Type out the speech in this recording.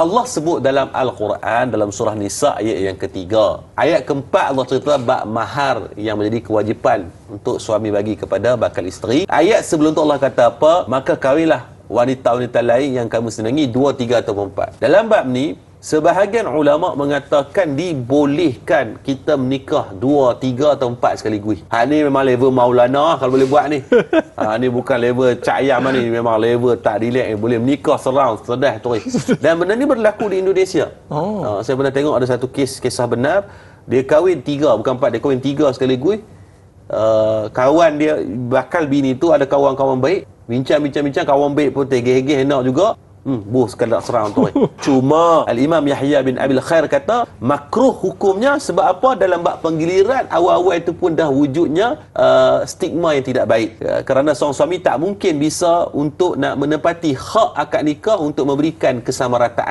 Allah sebut dalam Al-Quran dalam surah Nisa ayat yang ketiga. Ayat keempat Allah cerita bak mahar yang menjadi kewajipan untuk suami bagi kepada bakal isteri. Ayat sebelum tu Allah kata apa? Maka kawilah wanita-wanita lain yang kamu senangi dua, tiga atau empat. Dalam bab ni, Sebahagian ulama mengatakan dibolehkan kita menikah dua, tiga atau empat sekaligus. Ha ni memang level maulana lah kalau boleh buat ni. Ha ni bukan level cak ayam ni. Memang level tak relax ni. Eh, boleh menikah serang, sedah tu. Dan benda ni berlaku di Indonesia. Oh. Ha, saya pernah tengok ada satu kes, kisah benar. Dia kahwin tiga, bukan empat. Dia kahwin tiga sekaligus. Uh, kawan dia, bakal bini tu ada kawan-kawan baik. Bincang-bincang-bincang, kawan baik pun tegeh-tegeh nak juga. Hmm, buh lah sekadar serang tu. Cuma Al-Imam Yahya bin Abil Khair kata, makruh hukumnya sebab apa dalam bab penggiliran awal-awal itu pun dah wujudnya uh, stigma yang tidak baik. Uh, kerana seorang suami tak mungkin bisa untuk nak menepati hak akad nikah untuk memberikan kesamarataan.